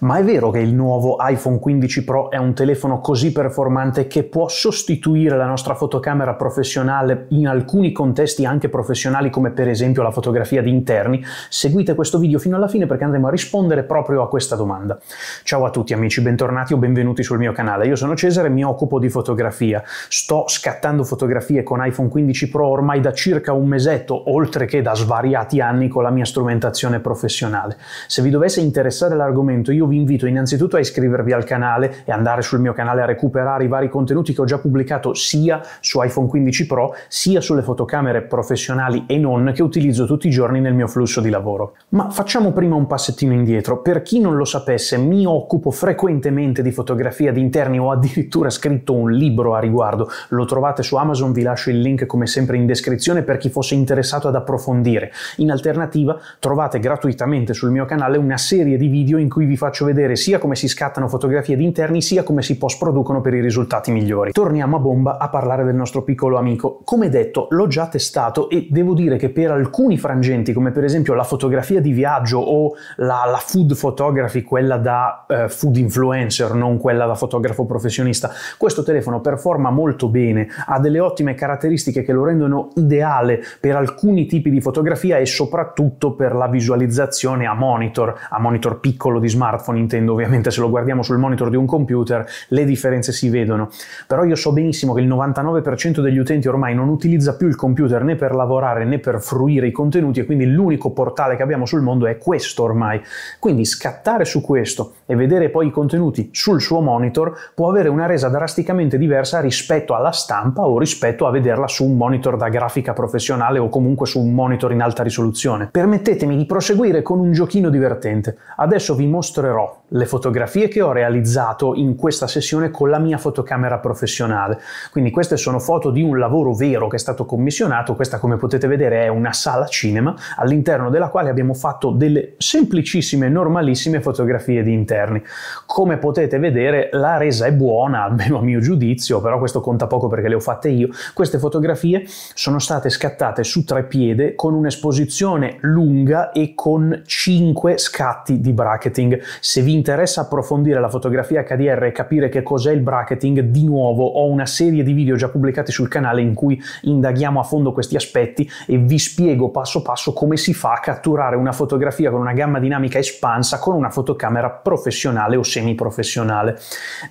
Ma è vero che il nuovo iPhone 15 Pro è un telefono così performante che può sostituire la nostra fotocamera professionale in alcuni contesti anche professionali come per esempio la fotografia di interni? Seguite questo video fino alla fine perché andremo a rispondere proprio a questa domanda. Ciao a tutti amici, bentornati o benvenuti sul mio canale. Io sono Cesare e mi occupo di fotografia. Sto scattando fotografie con iPhone 15 Pro ormai da circa un mesetto, oltre che da svariati anni con la mia strumentazione professionale. Se vi dovesse interessare l'argomento, io vi invito innanzitutto a iscrivervi al canale e andare sul mio canale a recuperare i vari contenuti che ho già pubblicato sia su iPhone 15 Pro sia sulle fotocamere professionali e non che utilizzo tutti i giorni nel mio flusso di lavoro. Ma facciamo prima un passettino indietro. Per chi non lo sapesse, mi occupo frequentemente di fotografia di interni, ho addirittura scritto un libro a riguardo. Lo trovate su Amazon, vi lascio il link come sempre in descrizione per chi fosse interessato ad approfondire. In alternativa trovate gratuitamente sul mio canale una serie di video in cui vi faccio faccio vedere sia come si scattano fotografie di interni sia come si post producono per i risultati migliori. Torniamo a bomba a parlare del nostro piccolo amico. Come detto, l'ho già testato e devo dire che per alcuni frangenti, come per esempio la fotografia di viaggio o la, la food photography, quella da eh, food influencer, non quella da fotografo professionista, questo telefono performa molto bene, ha delle ottime caratteristiche che lo rendono ideale per alcuni tipi di fotografia e soprattutto per la visualizzazione a monitor, a monitor piccolo di smartphone smartphone intendo ovviamente, se lo guardiamo sul monitor di un computer, le differenze si vedono. Però io so benissimo che il 99% degli utenti ormai non utilizza più il computer né per lavorare né per fruire i contenuti e quindi l'unico portale che abbiamo sul mondo è questo ormai. Quindi scattare su questo e vedere poi i contenuti sul suo monitor può avere una resa drasticamente diversa rispetto alla stampa o rispetto a vederla su un monitor da grafica professionale o comunque su un monitor in alta risoluzione. Permettetemi di proseguire con un giochino divertente. Adesso vi mostrerò mostrerò le fotografie che ho realizzato in questa sessione con la mia fotocamera professionale. Quindi queste sono foto di un lavoro vero che è stato commissionato, questa come potete vedere è una sala cinema all'interno della quale abbiamo fatto delle semplicissime, normalissime fotografie di interni. Come potete vedere la resa è buona, almeno a mio giudizio, però questo conta poco perché le ho fatte io. Queste fotografie sono state scattate su tre piede con un'esposizione lunga e con 5 scatti di bracketing se vi interessa approfondire la fotografia HDR e capire che cos'è il bracketing, di nuovo ho una serie di video già pubblicati sul canale in cui indaghiamo a fondo questi aspetti e vi spiego passo passo come si fa a catturare una fotografia con una gamma dinamica espansa con una fotocamera professionale o semiprofessionale.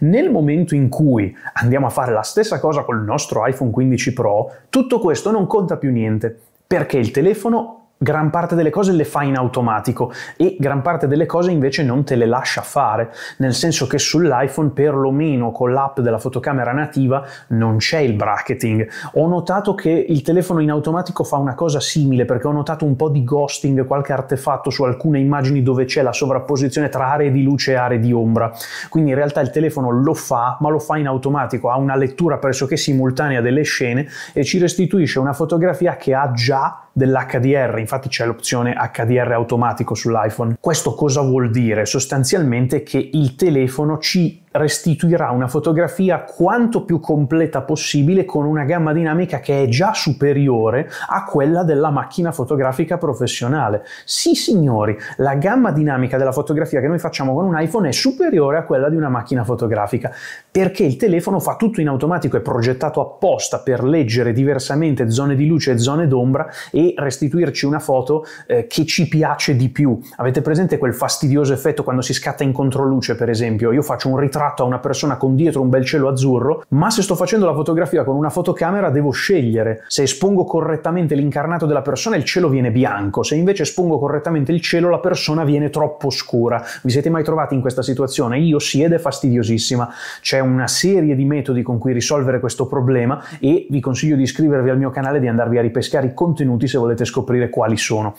Nel momento in cui andiamo a fare la stessa cosa col nostro iPhone 15 Pro, tutto questo non conta più niente perché il telefono gran parte delle cose le fa in automatico e gran parte delle cose invece non te le lascia fare, nel senso che sull'iPhone perlomeno con l'app della fotocamera nativa non c'è il bracketing. Ho notato che il telefono in automatico fa una cosa simile perché ho notato un po' di ghosting, qualche artefatto su alcune immagini dove c'è la sovrapposizione tra aree di luce e aree di ombra. Quindi in realtà il telefono lo fa, ma lo fa in automatico, ha una lettura pressoché simultanea delle scene e ci restituisce una fotografia che ha già dell'HDR, infatti c'è l'opzione HDR automatico sull'iPhone. Questo cosa vuol dire? Sostanzialmente che il telefono ci restituirà una fotografia quanto più completa possibile con una gamma dinamica che è già superiore a quella della macchina fotografica professionale. Sì signori, la gamma dinamica della fotografia che noi facciamo con un iPhone è superiore a quella di una macchina fotografica, perché il telefono fa tutto in automatico, è progettato apposta per leggere diversamente zone di luce e zone d'ombra e restituirci una foto eh, che ci piace di più. Avete presente quel fastidioso effetto quando si scatta in controluce, per esempio? Io faccio un ritratto ritratto a una persona con dietro un bel cielo azzurro, ma se sto facendo la fotografia con una fotocamera devo scegliere. Se espongo correttamente l'incarnato della persona il cielo viene bianco, se invece espongo correttamente il cielo la persona viene troppo scura. Vi siete mai trovati in questa situazione? Io sì ed è fastidiosissima. C'è una serie di metodi con cui risolvere questo problema e vi consiglio di iscrivervi al mio canale e di andarvi a ripescare i contenuti se volete scoprire quali sono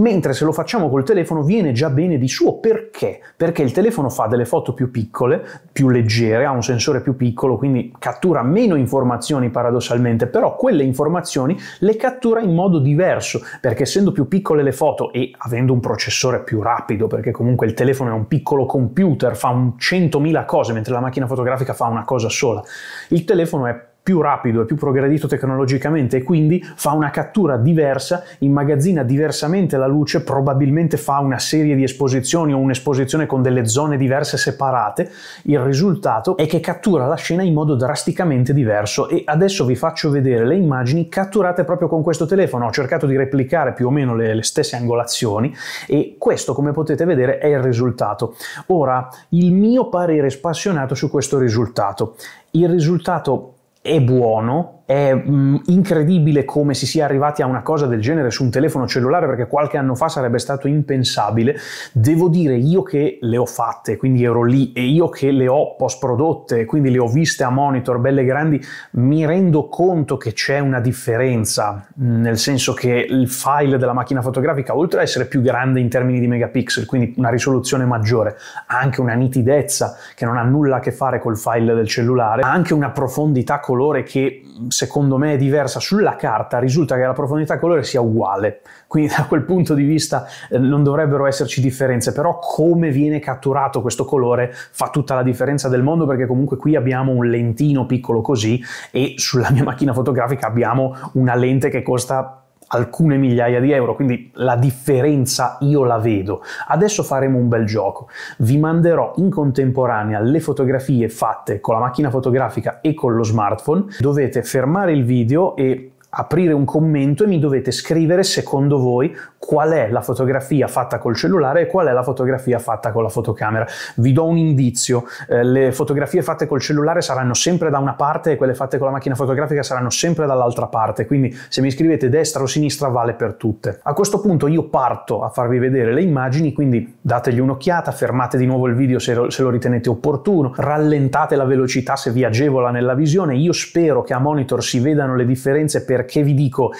mentre se lo facciamo col telefono viene già bene di suo. Perché? Perché il telefono fa delle foto più piccole, più leggere, ha un sensore più piccolo, quindi cattura meno informazioni paradossalmente, però quelle informazioni le cattura in modo diverso, perché essendo più piccole le foto e avendo un processore più rapido, perché comunque il telefono è un piccolo computer, fa un 100.000 cose, mentre la macchina fotografica fa una cosa sola, il telefono è più rapido e più progredito tecnologicamente e quindi fa una cattura diversa, immagazzina diversamente la luce, probabilmente fa una serie di esposizioni o un'esposizione con delle zone diverse separate, il risultato è che cattura la scena in modo drasticamente diverso e adesso vi faccio vedere le immagini catturate proprio con questo telefono, ho cercato di replicare più o meno le, le stesse angolazioni e questo come potete vedere è il risultato. Ora, il mio parere spassionato su questo risultato. Il risultato è buono è mh, mm, incredibile come si sia arrivati a una cosa del genere su un telefono cellulare perché qualche anno fa sarebbe stato impensabile. Devo dire io che le ho fatte, quindi ero lì e io che le ho post prodotte, quindi le ho viste a monitor belle grandi, mi rendo conto che c'è una differenza, mm, nel senso che il file della macchina fotografica oltre ad essere più grande in termini di megapixel, quindi una risoluzione maggiore, ha anche una nitidezza che non ha nulla a che fare col file del cellulare, ha anche una profondità colore che mm, secondo me è diversa sulla carta, risulta che la profondità colore sia uguale. Quindi da quel punto di vista eh, non dovrebbero esserci differenze, però come viene catturato questo colore fa tutta la differenza del mondo perché comunque qui abbiamo un lentino piccolo così e sulla mia macchina fotografica abbiamo una lente che costa alcune migliaia di euro, quindi la differenza io la vedo. Adesso faremo un bel gioco. Vi manderò in contemporanea le fotografie fatte con la macchina fotografica e con lo smartphone. Dovete fermare il video e aprire un commento e mi dovete scrivere secondo voi qual è la fotografia fatta col cellulare e qual è la fotografia fatta con la fotocamera. Vi do un indizio, eh, le fotografie fatte col cellulare saranno sempre da una parte e quelle fatte con la macchina fotografica saranno sempre dall'altra parte, quindi se mi scrivete destra o sinistra vale per tutte. A questo punto io parto a farvi vedere le immagini, quindi dategli un'occhiata, fermate di nuovo il video se lo, se lo ritenete opportuno, rallentate la velocità se vi agevola nella visione, io spero che a monitor si vedano le differenze perché vi dico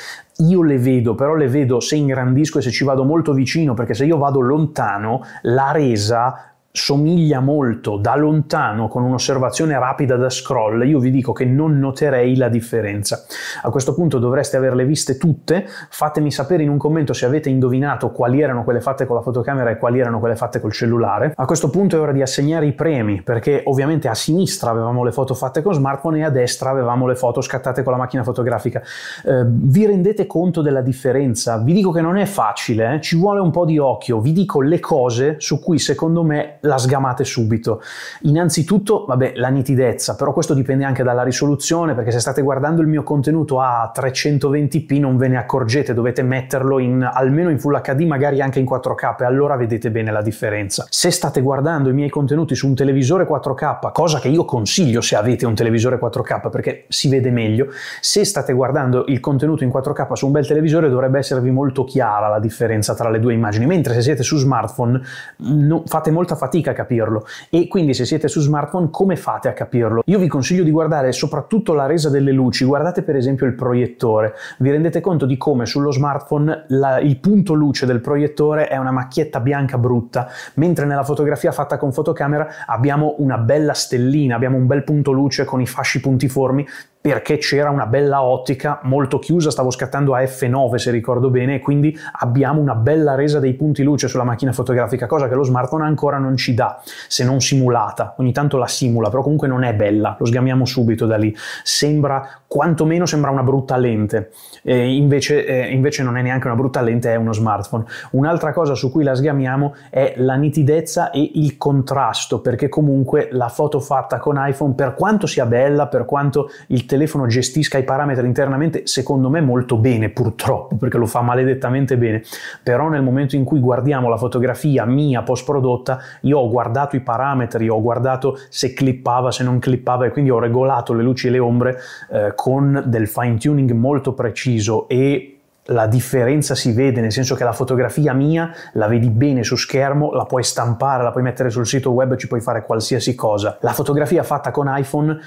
io le vedo, però le vedo se ingrandisco e se ci vado molto vicino, perché se io vado lontano, la resa somiglia molto da lontano con un'osservazione rapida da scroll, io vi dico che non noterei la differenza. A questo punto dovreste averle viste tutte, fatemi sapere in un commento se avete indovinato quali erano quelle fatte con la fotocamera e quali erano quelle fatte col cellulare. A questo punto è ora di assegnare i premi, perché ovviamente a sinistra avevamo le foto fatte con smartphone e a destra avevamo le foto scattate con la macchina fotografica. Eh, vi rendete conto della differenza? Vi dico che non è facile, eh? ci vuole un po' di occhio, vi dico le cose su cui secondo me la sgamate subito. Innanzitutto, vabbè, la nitidezza, però questo dipende anche dalla risoluzione, perché se state guardando il mio contenuto a 320p non ve ne accorgete, dovete metterlo in, almeno in Full HD, magari anche in 4K, e allora vedete bene la differenza. Se state guardando i miei contenuti su un televisore 4K, cosa che io consiglio se avete un televisore 4K, perché si vede meglio, se state guardando il contenuto in 4K su un bel televisore dovrebbe esservi molto chiara la differenza tra le due immagini, mentre se siete su smartphone no, fate molta fatica fatica a capirlo e quindi se siete su smartphone come fate a capirlo? Io vi consiglio di guardare soprattutto la resa delle luci, guardate per esempio il proiettore, vi rendete conto di come sullo smartphone la, il punto luce del proiettore è una macchietta bianca brutta, mentre nella fotografia fatta con fotocamera abbiamo una bella stellina, abbiamo un bel punto luce con i fasci puntiformi perché c'era una bella ottica molto chiusa, stavo scattando a F9 se ricordo bene, e quindi abbiamo una bella resa dei punti luce sulla macchina fotografica, cosa che lo smartphone ancora non ci dà, se non simulata. Ogni tanto la simula, però comunque non è bella, lo sgamiamo subito da lì. Sembra, quantomeno sembra una brutta lente, eh, invece, eh, invece non è neanche una brutta lente, è uno smartphone. Un'altra cosa su cui la sgamiamo è la nitidezza e il contrasto, perché comunque la foto fatta con iPhone, per quanto sia bella, per quanto il telefono gestisca i parametri internamente, secondo me molto bene, purtroppo, perché lo fa maledettamente bene, però nel momento in cui guardiamo la fotografia mia post prodotta, io ho guardato i parametri, ho guardato se clippava, se non clippava e quindi ho regolato le luci e le ombre eh, con del fine tuning molto preciso e la differenza si vede, nel senso che la fotografia mia la vedi bene su schermo, la puoi stampare, la puoi mettere sul sito web, ci puoi fare qualsiasi cosa. La fotografia fatta con iPhone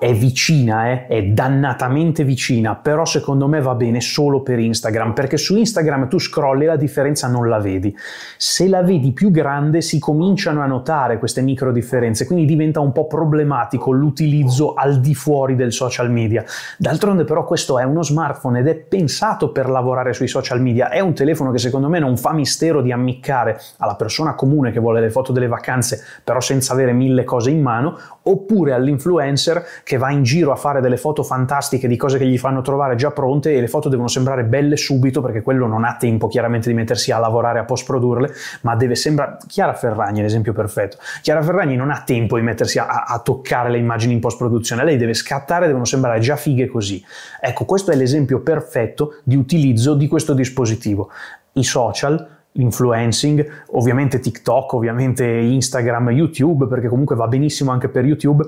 è vicina, eh? è dannatamente vicina, però secondo me va bene solo per Instagram, perché su Instagram tu scrolli e la differenza non la vedi. Se la vedi più grande si cominciano a notare queste micro differenze, quindi diventa un po' problematico l'utilizzo al di fuori del social media. D'altronde però questo è uno smartphone ed è pensato per lavorare sui social media, è un telefono che secondo me non fa mistero di ammiccare alla persona comune che vuole le foto delle vacanze, però senza avere mille cose in mano, oppure all'influencer che va in giro a fare delle foto fantastiche di cose che gli fanno trovare già pronte e le foto devono sembrare belle subito perché quello non ha tempo chiaramente di mettersi a lavorare, a post produrle, ma deve sembrare... Chiara Ferragni è l'esempio perfetto. Chiara Ferragni non ha tempo di mettersi a, a toccare le immagini in post produzione, lei deve scattare, devono sembrare già fighe così. Ecco, questo è l'esempio perfetto di utilizzo di questo dispositivo. I social influencing, ovviamente TikTok, ovviamente Instagram, YouTube, perché comunque va benissimo anche per YouTube,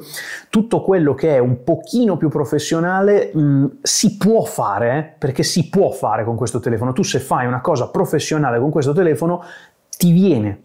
tutto quello che è un pochino più professionale mh, mm, si può fare, eh? perché si può fare con questo telefono. Tu se fai una cosa professionale con questo telefono, ti viene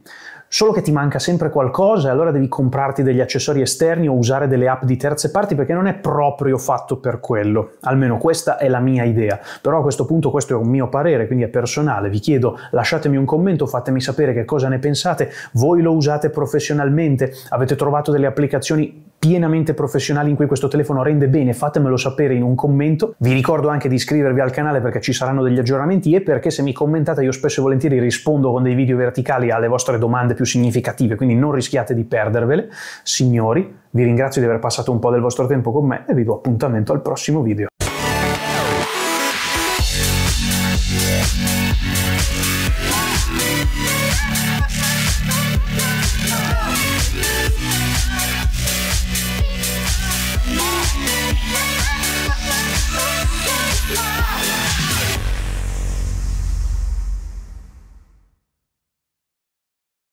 solo che ti manca sempre qualcosa e allora devi comprarti degli accessori esterni o usare delle app di terze parti perché non è proprio fatto per quello. Almeno questa è la mia idea. Però a questo punto questo è un mio parere, quindi è personale. Vi chiedo, lasciatemi un commento, fatemi sapere che cosa ne pensate. Voi lo usate professionalmente? Avete trovato delle applicazioni pienamente professionali in cui questo telefono rende bene, fatemelo sapere in un commento. Vi ricordo anche di iscrivervi al canale perché ci saranno degli aggiornamenti e perché se mi commentate io spesso e volentieri rispondo con dei video verticali alle vostre domande più significative, quindi non rischiate di perdervele. Signori, vi ringrazio di aver passato un po' del vostro tempo con me e vi do appuntamento al prossimo video.